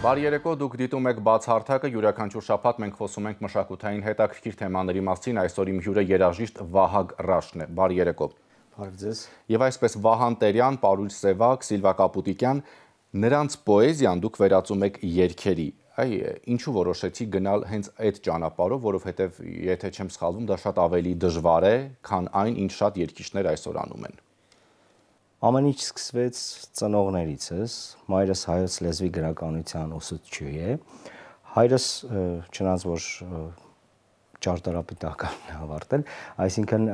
Բարի երեկո, դուք դիտում եք բաց հարթակը, յուրականչուր շապատ մենք խոսում ենք մշակութային հետաքրքիր թեմաների մասին, այսօր իմ հյուրը երաժիշտ Վահագ Ռաշն է, բարի երեկո։ Բարև ձեզ։ Եվ այսպես Վահան Տերյան, Պարուլ Սևակ, Սիլվա Կապուտիկյան, նրանց պոեզիան դուք վերածում եք երգերի։ Այ ինչու որոշեցի գնալ հենց այդ ճանապարհով, որովհետև եթե չեմ սխալվում, դա շատ ավելի դժվար է, քան այն, ինչ շատ երգիչներ այսօր անում են։ Ամեն ինչ սկսվեց ծնողներից ես։ Մայրս հայոց լեզվի գրականության ուսուցչուհի է։ Հայրս չնայած որ ճարտարապետականն ավարտել, այսինքն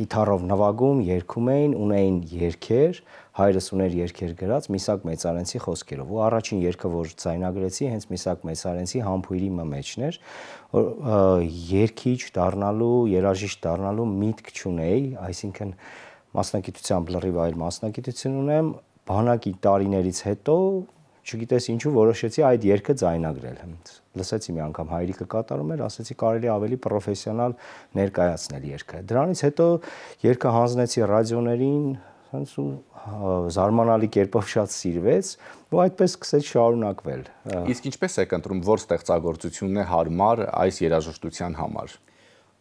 գիտարով նվագում, երգում էին, ունեին երգեր, հայրս ուներ երգեր գրած Միսակ Մեծարենցի խոսքերով։ Ու առաջին երգը, որ ցայնագրեցի, հենց Միսակ Մեծարենցի համբույրի մեջն էր, որ երգիչ դառնալու, երաժիշտ դառնալու միտք չունեի, այսինքն և, մասնագիտությամբ լրիվ այլ մասնագիտություն ունեմ, բանակի տարիներից հետո չգիտես ինչու որոշեցի այդ երգը ձայնագրել։ Լսեցի մի անգամ հայրիկը կատարում էր, ասեցի կարելի ավելի պրոֆեսիոնալ ներկայացնել երգը։ Դրանից հետո երգը հանձնեցի ռադիոներին, հենց ու զարմանալի կերպով շատ սիրվեց, ու այդպես սկսեց շարունակվել։ Իսկ ինչպես եք ընտրում, որ ստեղծագործությունն է հարմար այս երաժշտության համար։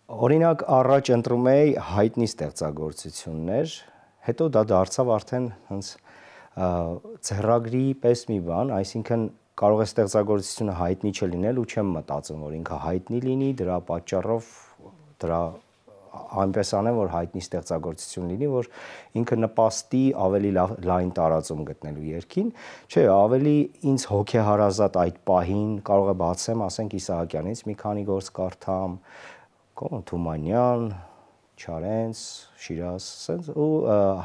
Օրինակ առաջ ընտրում էի հայտնի ստեղծագործություններ, հետո դա դարձավ արդեն հենց ծերագրի պես մի բան, այսինքն կարող է ստեղծագործությունը հայտնի չլինել ու չեմ մտածում, որ ինքը հայտնի լինի, դրա պատճառով դրա այնպես անեմ, որ հայտնի ստեղծագործություն լինի, որ ինքը նպաստի ավելի լայն տարածում գտնելու երկին, չէ, ավելի ինձ հոգեհարազատ այդ պահին կարող է բացեմ, ասենք Իսահակյանից մի քանի գործ կարդամ, կոն Թումանյան, Չարենց, Շիրազ, սենց ու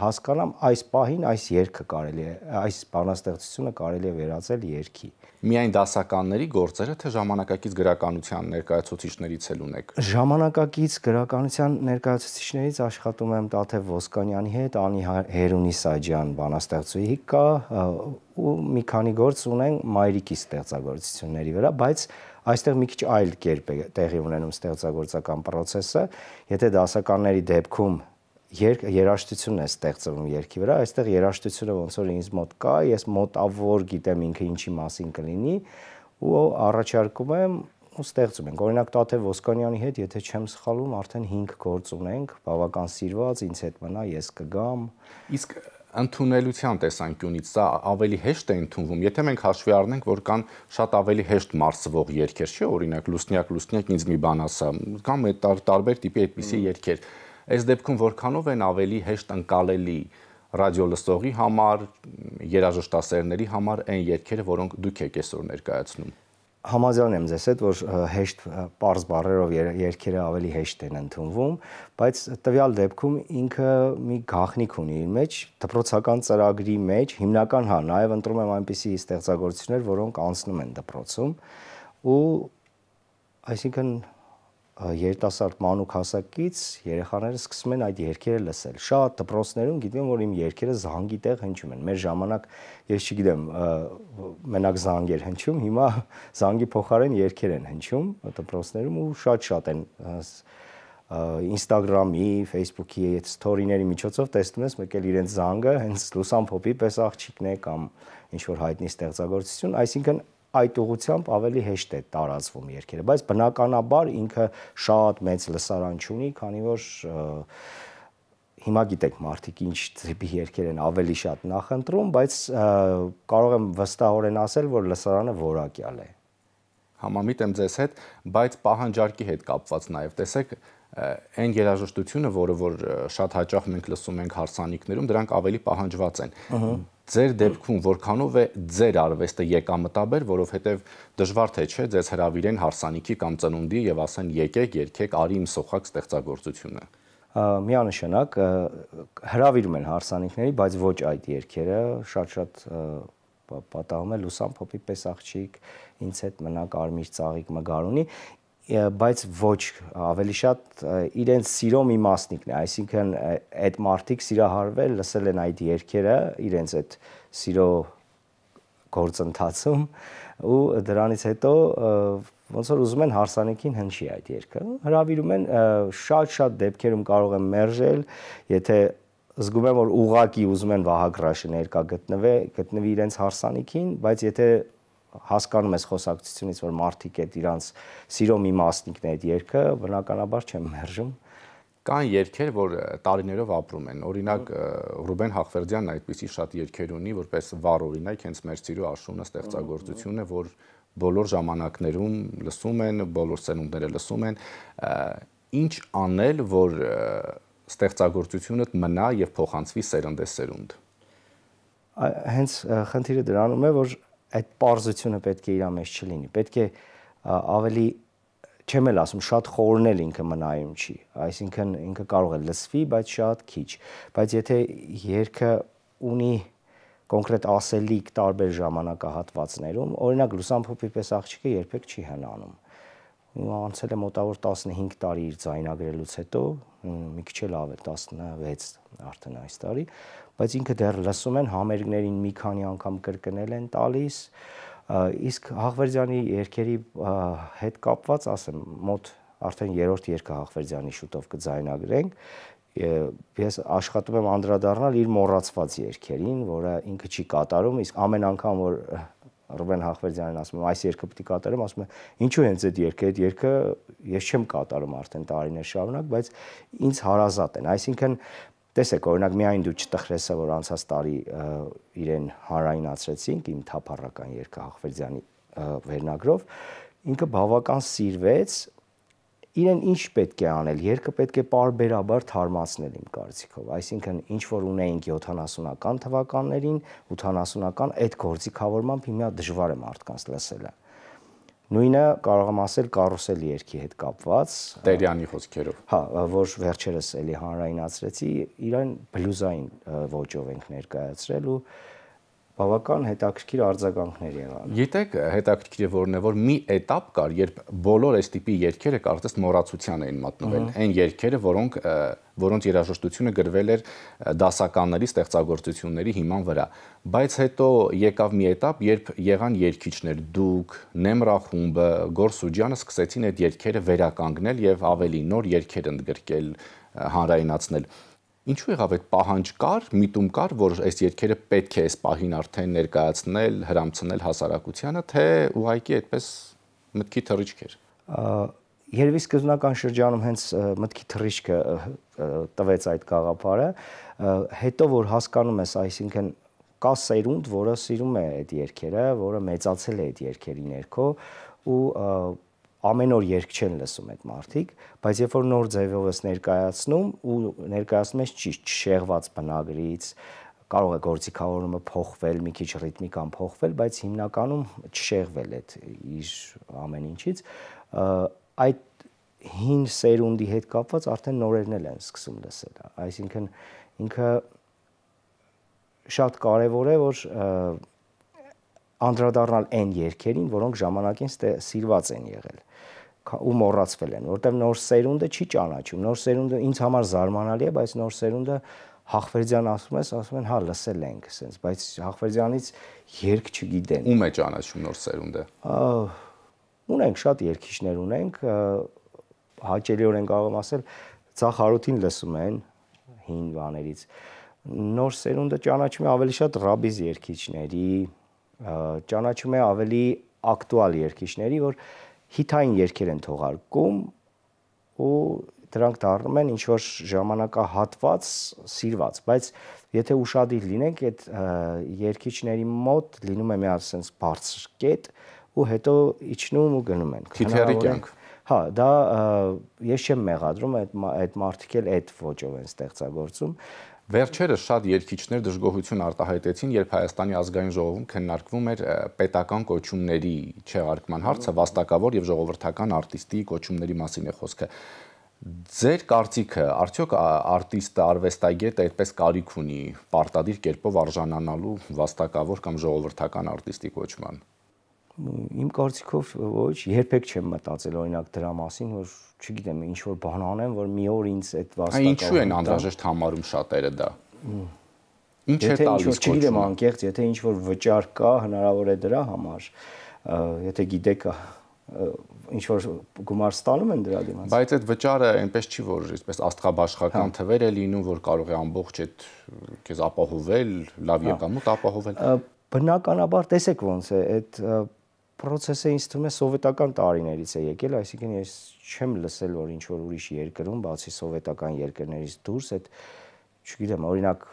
հասկանամ այս պահին այս երգը կարելի է, այս բանաստեղծությունը կարելի է վերածել երգի։ Միայն դասականների գործերը թե ժամանակակից գրականության ներկայացուցիչներից էլ ունեք։ Ժամանակակից գրականության ներկայացուցիչներից աշխատում եմ Տաթե Ոսկանյանի հետ, Անի հա- Հերունիսաջյան բանաստեղծուհի կա ու մի քանի գործ ունենք Մայրիկի ստեղծագործությունների վրա, բայց Այստեղ մի քիչ այլ կերպ է տեղի ունենում ստեղծագործական process-ը։ Եթե դասականների դեպքում երկ երաշտություն է ստեղծվում երկի վրա, այստեղ երաշտությունը ոնց որ ինձ մոտ կա, ես մոտավոր գիտեմ ինքը ինչի մասին կլինի ու առաջարկում եմ ու ստեղծում ենք։ Օրինակ Տաթե Ոսկանյանի հետ, եթե չեմ սխալվում, արդեն 5 գործ ունենք, բավական սիրված, ինձ հետ մնա, ես կգամ։ Իսկ ընդունելության տեսանկյունից սա ավելի հեշտ է ընդունվում։ Եթե մենք հաշվի առնենք, որ կան շատ ավելի հեշտ մարսվող երգեր, չէ՞, օրինակ լուսնյակ, լուսնյակ ինձ մի բան ասա, կամ այդ տարբեր տիպի այդպիսի երգեր։ Այս դեպքում որքանով են ավելի հեշտ ընկալելի ռադիո լսողի համար, երաժշտասերների համար այն երգերը, որոնք դուք եք այսօր ներկայացնում համաձայն եմ ձեզ հետ, որ հեշտ པարզ բարերով երկերը ավելի հեշտ են ընդունվում, բայց տվյալ դեպքում ինքը մի գաղտնիք ունի իր մեջ, դպրոցական ծրագրի մեջ, հիմնական հա, նաև ընտրում եմ այնպիսի ստեղծագործություններ, որոնք անցնում են դպրոցում ու այսինքն երիտասարդ մանուկ հասակից երեխաները սկսում են այդ երգերը լսել։ Շատ դպրոցներում գիտեմ, որ իմ երգերը զանգի տեղ հնչում են։ Մեր ժամանակ ես չգիտեմ, մենակ զանգ էր հնչում, հիմա զանգի փոխարեն երգեր են հնչում դպրոցներում ու շատ-շատ են Instagram-ի, Facebook-ի այդ story-ների միջոցով տեսնում ես մեկ էլ իրենց զանգը հենց լուսամփոփի պես աղջիկն է կամ ինչ որ հայտնի ստեղծագործություն, այսինքն այդ ուղությամբ ավելի հեշտ է տարածվում երկերը, բայց բնականաբար ինքը շատ մեծ լսարան ունի, քանի որ հիմա գիտեք մարդիկ ինչ տիպի երկեր են ավելի շատ նախընտրում, բայց կարող եմ վստահորեն ասել, որ լսարանը որակյալ է։ Համամիտ եմ ձեզ հետ, բայց պահանջարկի հետ կապված նաև տեսեք այն երաժշտությունը, որը որ շատ հաճախ մենք լսում ենք հարսանիքներում, դրանք ավելի պահանջված են։ Ահա Ձեր դեպքում որքանով է ձեր արվեստը եկամտաբեր, որովհետև դժվար թե չէ ձեզ հրավիրեն հարսանիքի կամ ծնունդի եւ ասեն եկեք, երկեք, արի իմ սոխակ ստեղծագործությունը միանշանակ հրավիրում են հարսանիքների, բայց ոչ այդ երկերը, շատ-շատ պատահում է լուսան փոփի պես աղջիկ, ինձ հետ մնա կարմիր ծաղիկ մգարունի բայց ոչ ավելի շատ իրենց սիրո մի մասնիկն է, այսինքն այդ մարդիկ սիրահարվել, լսել են այդ երգերը իրենց այդ սիրո գործընթացում ու դրանից հետո ոնց որ ուզում են հարսանեկին հնչի այդ երգը, հravirում են շատ-շատ դեպքերում կարող եմ մերժել, եթե զգում եմ որ ուղակի ուզում են Վահագ Ռաշը ներկա գտնվի, գտնվի իրենց հարսանեկին, բայց եթե հասկանում ես խոսակցությունից, որ մարդիկ այդ իրանց սիրո մի մասնիկն է այդ երգը, բնականաբար չեմ մերժում կան երգեր, որ տարիներով ապրում են։ Օրինակ Ռուբեն Հախվերդյանն այդպիսի շատ երգեր ունի, որպես վառ օրինակ հենց մեր ցիրո աշունը ստեղծագործությունը, որ բոլոր ժամանակներում լսում են, բոլոր սերունդները լսում են, ինչ անել, որ ստեղծագործությունը մնա եւ փոխանցվի սերնդե սերունդ։ Հենց խնդիրը դրանում է, որ այդ པարզությունը պետք է իր մեջ չլինի։ Պետք է ավելի չեմ էլ ասում, շատ խորն էլ ինքը մնայում չի։ Այսինքն ինքը կարող է լսվի, բայց շատ քիչ։ Բայց եթե երգը ունի կոնկրետ ասելիք տարբեր ժամանակահատվածներում, օրինակ լուսամփոփի պես աղջիկը երբեք չի հնանում։ Հիմա անցել է մոտավոր 15 տարի իր ձայնագրելուց հետո, մի քիչ լավ է 16 արդեն այս տարի, բայց ինքը դեռ լսում են համերգներին մի քանի անգամ կրկնել են տալիս։ Իսկ Հաղվերդյանի երկերի հետ կապված, ասեմ, մոտ արդեն երրորդ երկը Հաղվերդյանի շուտով կձայնագրենք ես աշխատում եմ անդրադառնալ իր մոռացված երկերին, որը ինքը չի կատարում, իսկ ամեն անգամ որ Ռուբեն Հախվերդյանին ասում եմ, այս երգը պիտի կատարեմ, ասում է, ինչու հենց այդ երգը, այդ երգը ես չեմ կատարում արդեն տարիներ շարունակ, բայց ինձ հարազատ են։ Այսինքն տեսեք, օրինակ միայն դու չտխրեսը, որ անցած տարի իրեն հանրայնացրեցինք իմ թափառական երգը Հախվերդյանի վերնագրով, ինքը բավական սիրվեց իրեն ինչ պետք է անել, երկը պետք է parberabar թարմացնել իմ կարծիքով, այսինքն ինչ որ ունեինք 70-ական թվականներին, 80-ական այդ գործիքավորմամբ հիմա դժվար է մարդկանց լսելը։ Նույնը կարող եմ ասել կարուսել երկի հետ կապված Տերյանի խոսքերով։ Հա, որ վերջերս էլի հանրայնացրեցի, իրան բլյուզային ոճով ենք ներկայացրել ու ներկայացրել, բավական հետաքրքիր արձագանքներ եղան։ Գիտեք, հետաքրքիրը որն է, որ մի этап կար, երբ բոլոր այս տիպի երկերը կարծես մոռացության էին մատնվել, այն երկերը, որոնք որոնց երաժշտությունը գրվել էր դասականների ստեղծագործությունների հիման վրա։ Բայց հետո եկավ մի этап, երբ եղան երկիչներ՝ Դուք, Նեմրա խումբը, Գորսուջյանը սկսեցին այդ երկերը վերականգնել եւ ավելի նոր երկեր ընդգրկել, հանրայնացնել։ Ինչու եղավ այդ պահանջ կար, միտում կար, որ այս երկերը պետք է այս պահին արդեն ներկայացնել, հрамցնել հասարակությանը, թե ուղղակի այդպես մտքի թռիչք էր։ Երևի սկզբնական շրջանում հենց մտքի թռիչքը տվեց այդ գաղափարը, հետո որ հասկանում ես, այսինքն կա սերունդ, որը սիրում է այդ երկերը, որը մեծացել է այդ երկերի ներքո ու և, ամեն օր երգ չեն լսում այդ մարդիկ, բայց երբ որ նոր ձևով ես ներկայացնում ու ներկայացնում ես ճիշտ շեղված բնագրից, կարող է գործիքավորումը փոխվել, մի քիչ ռիթմիկան փոխվել, բայց հիմնականում չշեղվել այդ իր ամեն ինչից, այդ հին սերունդի հետ կապված արդեն նորերն էլ են սկսում լսել։ Այսինքն ինքը շատ կարևոր է, որ անդրադառնալ այն երկերին, որոնք ժամանակին սիրված են եղել ու մոռացվել են, որտեղ նոր սերունդը չի ճանաչում։ Նոր սերունդը ինձ համար զարմանալի է, բայց նոր սերունդը Հախվերդյան ասում ես, ասում են, հա, լսել ենք, ասենց, բայց Հախվերդյանից երկ չգիտեն։ Ում է ճանաչում նոր սերունդը։ Ունենք շատ երկիշներ ունենք, հաճելիորեն կարող եմ ասել, ցախ հարութին լսում են հին բաներից։ Նոր սերունդը ճանաչում է ավելի շատ ռաբիզ երկիչների, ճանաչում է ավելի ակտուալ երգիչների, որ հիթային երգեր են թողարկում ու դրանք դառնում են ինչ որ ժամանակահատված սիրված, բայց եթե ուրشادիր լինենք, այդ երկիչների մոտ լինում է մի ասենց բարձր կետ ու հետո իջնում ու գնում են։ Թիթերի կյանք։ Հա, դա ես չեմ մեղադրում, այդ այդ մարդիկ էլ այդ ոճով են ստեղծագործում, Վերջերս շատ երկիչներ դժգոհություն արտահայտեցին, երբ Հայաստանի ազգային ժողովում քննարկվում էր պետական կոչումների չեղարկման հարցը, վաստակավոր եւ ժողովրդական արտիստի կոչումների մասին է խոսքը։ Ձեր կարծիքը, արդյոք արտիստը, արվեստագետը այդպես կարիք ունի պարտադիր կերպով արժանանալու վաստակավոր կամ ժողովրդական արտիստի կոչման իմ կարծիքով ոչ, երբեք չեմ մտածել օրինակ դրա մասին, որ չգիտեմ, ինչ որ բան անեմ, որ մի օր ինձ այդ վաստակը։ Այն ինչու են անհրաժեշտ համարում շատերը դա։ Ինչ է տալիս կոչում։ Չգիտեմ անկեղծ, եթե ինչ որ վճար կա, հնարավոր է դրա համար, եթե գիտեք ինչ որ գումար ստանում են դրա դիմաց։ Բայց այդ վճարը այնպես չի որ այսպես աստղաբաշխական հա։ թվեր է լինում, որ կարող է ամբողջ այդ քեզ ապահովել, լավ հա։ եկամուտ ապահովել։ Բնականաբար տեսեք ոնց է այդ process-ը ինձ թվում է սովետական տարիներից է եկել, այսինքն ես չեմ լսել, որ ինչ որ ուրիշ երկրում, բացի սովետական երկրներից դուրս, այդ չգիտեմ, օրինակ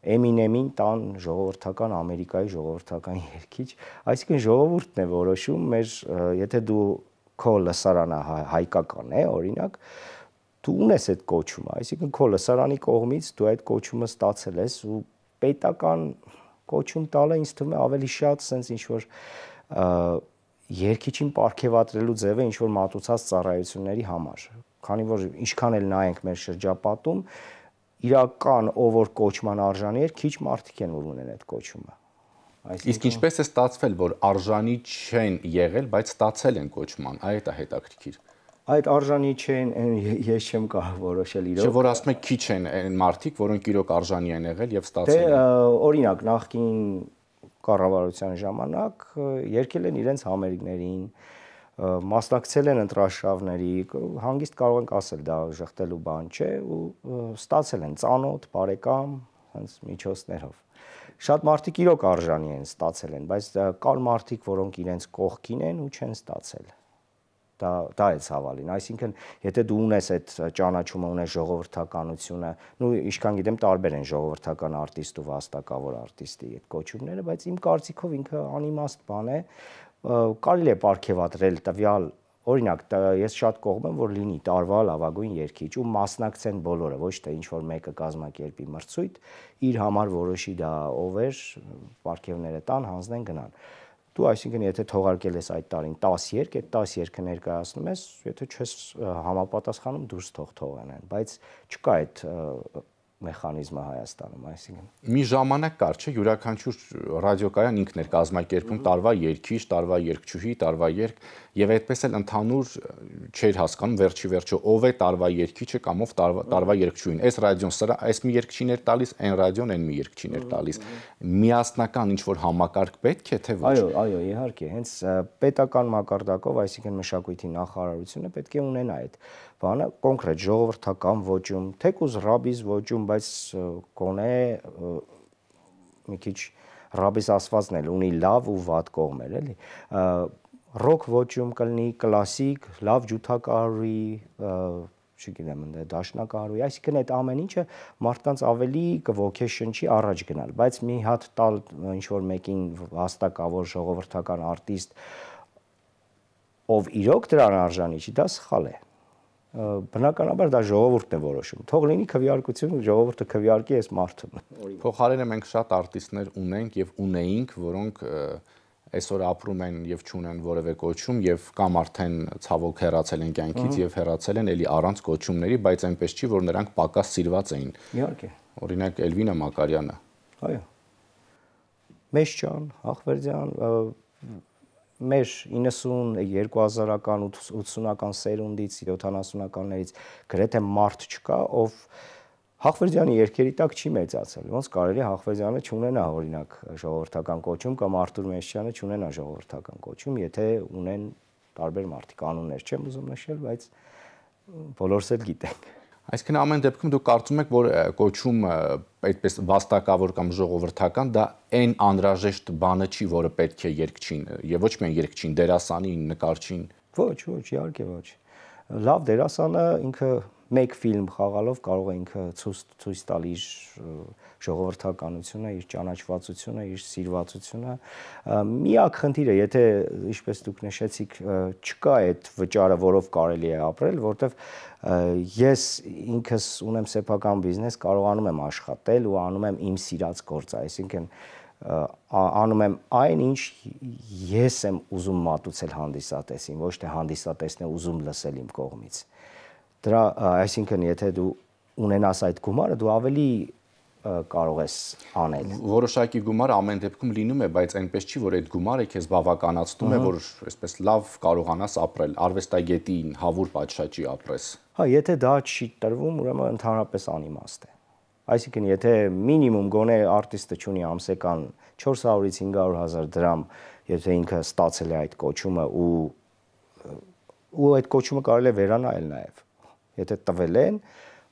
Eminem-ին տան ժողովրդական Ամերիկայի ժողովրդական երգիչ, այսինքն ժողովուրդն է որոշում մեր, եթե դու քո լսարանը հա, հայկական է, օրինակ, դու ունես այդ կոչումը, այսինքն քո լսարանի կողմից դու այդ կոչումը ստացել ես ու պետական կոչում տալը ինձ թվում է ավելի շատ sense ինչ որ երկիչին ապարքեվատրելու ձևը ինչ որ մատուցած ծառայությունների համար։ Քանի որ ինչքան էլ նայենք մեր շրջապատում, իրական ով որ կոչման արժանի էր, քիչ մարդիկ են որ ունեն այդ կոչումը։ Այսինքն Իսկ ինչպես է ստացվել, որ արժանի չեն եղել, բայց ստացել են կոչման, այդ է հետաքրքիր այդ արժանի չեն ես չեմ կարող որոշել իրոք։ Չէ որ ասում եք քիչ են այն մարդիկ, որոնք իրոք արժանի են եղել եւ ստացել։ Դե օրինակ նախքին կառավարության ժամանակ երկել են իրենց համերգներին, մասնակցել են ընտրաշավների, հանգիստ կարող ենք ասել դա շղթելու բան չէ ու ստացել են ծանոթ, բարեկամ, հենց միջոցներով շատ մարդիկ իրոք արժանի են ստացել են, բայց կան մարդիկ, որոնք իրենց կողքին են ու չեն ստացել դա դա է ցավալին այսինքն եթե դու ունես այդ ճանաչումը ունես ժողովրդականությունը նու ինչքան գիտեմ տարբեր են ժողովրդական արտիստ ու վաստակավոր արտիստի այդ կոչումները բայց իմ կարծիքով ինքը անիմաստ բան է կարելի է ապարքեվատրել տվյալ Օրինակ, ես շատ կողմ եմ, որ լինի տարվա լավագույն երկիչ ու մասնակցեն բոլորը, ոչ թե ինչ որ մեկը կազմակերպի մրցույթ, իր համար որոշի դա ով էր, պարգևները տան, հանձնեն գնան դու այսինքն եթե թողարկել ես այդ տարին 10 երկ, այդ 10 երկը ներկայացնում ես, եթե չես համապատասխանում դուրս թող թողանեն, բայց չկա այդ մեխանիզմը Հայաստանում, այսինքն մի ժամանակ կար, չէ, յուրաքանչյուր ռադիոկայան ինքն էր կազմակերպում տարվա երկիշ, տարվա երկչուհի, տարվա երկ եւ այդպես էլ ընդհանուր չէր հասկանում վերջի վերջո ով է տարվա երկիչը կամ ով տարվա տարվա երկչուհին։ Այս ռադիոն սրա, այս մի երկչին էր տալիս, այն ռադիոն այն մի երկչին էր տալիս։ Միասնական ինչ որ համակարգ պետք է, թե ոչ։ Այո, այո, իհարկե, հենց պետական մակարդակով, այսինքն մշակույթի նախարարությունը պետք է ունենա այդ բանը կոնկրետ ժողովրդական ոճում, թեկուզ ռաբիս ոճում, բայց գոնե մի քիչ ռաբիս ասվածն էլ ունի լավ ու վատ կողմեր, էլի։ Ռոք ոճում կլինի կլասիկ, լավ ջութակարարի, չգիտեմ, ընդ դաշնակարարի, այսինքն այդ ամեն ինչը մարդկանց ավելի կոգեշնչի առաջ գնալ, բայց մի հատ տալ ինչ որ մեկին հաստակավոր ժողովրդական արտիստ ով իրոք դրան արժանի չի, դա սխալ է։ Ա, բնականաբար դա ժողովուրդն է որոշում։ Թող լինի քվեարկություն, ժողովուրդը քվեարկի այս մարդը։ Փոխարենը մենք շատ արտիստներ ունենք եւ ունեինք, որոնք այսօր ապրում են եւ չունեն որևէ կոչում եւ կամ արդեն ցավոք հեռացել են կյանքից եւ հեռացել են էլի առանց կոչումների, բայց այնպես չի, որ նրանք պակաս սիրված էին։ Իհարկե։ Օրինակ Էլվինա Մակարյանը։ Այո։ Մեշչյան, Ախվերդյան, մեր 90 2000-ական 80-ական սերունդից 70-ականներից գրեթե մարդ չկա, ով Հախվերդյանի երկերի տակ չի մեծացել։ Ոնց կարելի Հախվերդյանը չունենա օրինակ ժողովրդական կոչում կամ Արթուր Մեսչյանը չունենա ժողովրդական կոչում, եթե ունեն տարբեր մարդիկ անուններ չեմ ուզում նշել, բայց բոլորս էլ գիտենք։ Այսինքն ամեն դեպքում դուք կարծում եք, որ կոչում այդպես վաստակավոր կամ ժողովրդական դա այն անհրաժեշտ բանը չի, որը պետք է երկչին եւ ոչ միայն երկչին դերասանին, նկարչին։ Ոչ, ոչ, իհարկե ոչ։ Լավ դերասանը ինքը մեկ ֆիլմ խաղալով կարող է ինքը ցույց ցույց տալ իր ժողովրդականությունը, իր ճանաչվածությունը, իր սիրվածությունը։ Միակ խնդիրը, եթե ինչպես դուք նշեցիք, չկա այդ վճարը, որով կարելի է ապրել, որովհետև ես ինքս ունեմ սեփական բիզնես, կարողանում եմ աշխատել ու անում եմ իմ սիրած գործը, այսինքն անում եմ այն ինչ ես եմ ուզում մատուցել հանդիսատեսին, ոչ թե հանդիսատեսն է ուզում լսել իմ կողմից։ Ա, դրա այսինքն եթե դու ունենաս այդ գումարը դու ավելի կարող ես անել։ Որոշակի գումար ամեն դեպքում լինում է, բայց այնպես չի, որ այդ գումարը քեզ բավականացնում է, որ այսպես լավ կարողանաս ապրել, արվեստագետին հավուր պատշաճի ապրես։ Հա, եթե դա չի տրվում, ուրեմն ընդհանրապես անիմաստ է։ Այսինքն, եթե մինիմում գոնե արտիստը ունի ամսական 400-ից 500.000 դրամ, եթե ինքը ստացել է այդ կոչումը ու ու այդ կոչումը կարելի է վերանայել նաև Եթե տվել են,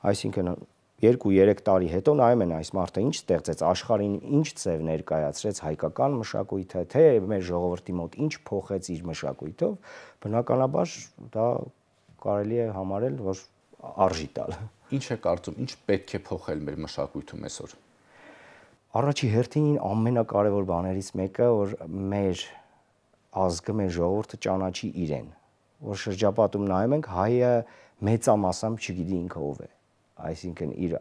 այսինքն 2-3 տարի հետո նայում են այս մարդը ինչ ստեղծեց, աշխարհին ինչ ծև ներկայացրեց հայկական մշակույթը, թե մեր ժողովրդի մոտ ինչ փոխեց իր մշակույթով, բնականաբար դա կարելի է համարել, որ արժի տալ։ Ինչ է կարծում, ինչ պետք է փոխել մեր մշակույթում այսօր։ Առաջի հերթին ամենակարևոր բաներից մեկը, որ մեր ազգը, մեր ժողովուրդը ճանաչի իրեն որ շրջապատում նայում ենք, հայը մեծամասամբ չգիտի ինքը ով է։ Այսինքն իր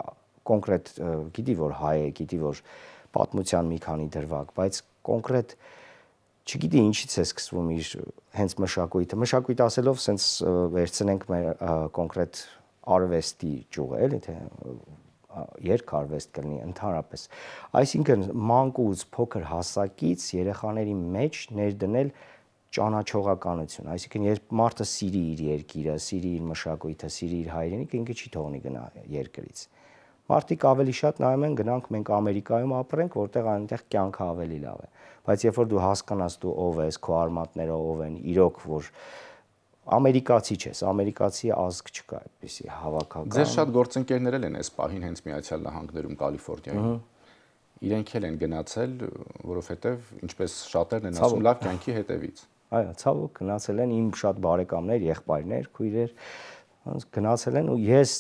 կոնկրետ գիտի որ հայ է, գիտի որ պատմության մի քանի դրվագ, բայց կոնկրետ չգիտի ինչից է սկսվում իր հենց մշակույթը։ Մշակույթ ասելով, սենց վերցնենք մեր կոնկրետ արվեստի ճյուղը, էլի թե երկ արվեստ կլինի ընդհանրապես։ Այսինքն մանկուց փոքր հասակից երեխաների մեջ ներդնել ներ ճանաչողականություն, այսինքն երբ մարդը սիրի իր երկիրը, սիրի իր մշակույթը, սիրի իր հայրենիքը, ինքը չի թողնի գնա երկրից։ Մարդիկ ավելի շատ նայում են գնանք մենք Ամերիկայում ապրենք, որտեղ այնտեղ կյանքը ավելի լավ է։ Բայց երբ որ դու հասկանաս դու ով ես, քո արմատները ով են, իրոք որ ամերիկացի չես, ամերիկացի ազգ չկա, այդպեսի հավաքական։ Ձեր շատ գործընկերներ են այս պահին հենց Միացյալ Նահանգներում, Կալիֆոռնիայում իրենք էլ են գնացել, որովհետև ինչպես շատերն են ասում, լավ կյանքի հետևից։ Այո, ցավոք գնացել են իմ շատ բարեկամներ, եղբայրներ, քույրեր, ոնց գնացել են ու ես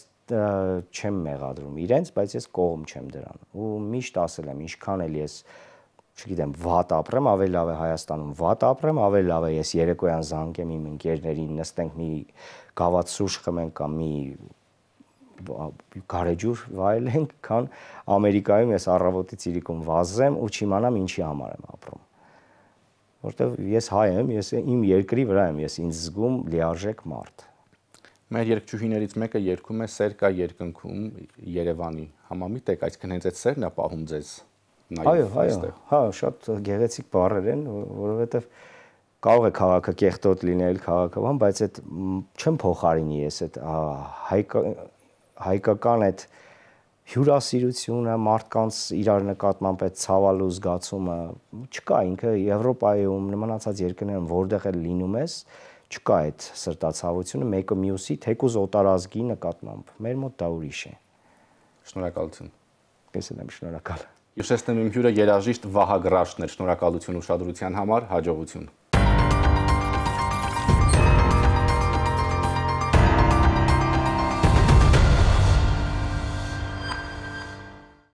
չեմ մեղադրում իրենց, բայց ես կողմ չեմ դրան։ Ու միշտ ասել եմ, ինչքան էլ ես չգիտեմ, վատ ապրեմ, ավելի լավ է Հայաստանում վատ ապրեմ, ավելի լավ է ես երեկոյան զանգեմ իմ ընկերներին, նստենք մի գավաթ սուրճ խմենք կամ մի գարեջուր վայելենք, քան Ամերիկայում ես առավոտից իրիկում վազեմ ու չիմանամ ինչի համար եմ ապրում որտեվ ես հայ եմ, ես իմ երկրի վրա եմ, ես ինձ զգում լիարժեք մարդ։ Մեր երկչուհիներից մեկը երկում է Սեր կա երկնքում Երևանի։ Համամիտ եք, այսինքն հենց այդ սերն է պահում ձեզ նաև այստեղ։ Այո, այո։ Հա, շատ գեղեցիկ բառեր են, որովհետև կարող է քաղաքը կեղտոտ լինել, քաղաքավան, բայց այդ չեմ փոխարինի ես այդ հայկական այդ հայկ, հայկ, հայկ, հայկ, հայկ, հայկ, հայկ, հայկ, հյուրասիրությունը, մարդկանց իրար նկատմամբ այդ ցավալու զգացումը չկա ինքը Եվրոպայում նմանացած երկրներում որտեղ էլ լինում ես, չկա այդ սրտացավությունը մեկը մյուսի թեկուզ օտարազգի նկատմամբ։ Մեր մոտ դա ուրիշ է։ Շնորհակալություն։ Ես եմ շնորհակալ։ Ես ասեմ իմ հյուրը երաժիշտ Վահագ Ռաշն էր, շնորհակալություն ուշադրության համար, հաջողություն։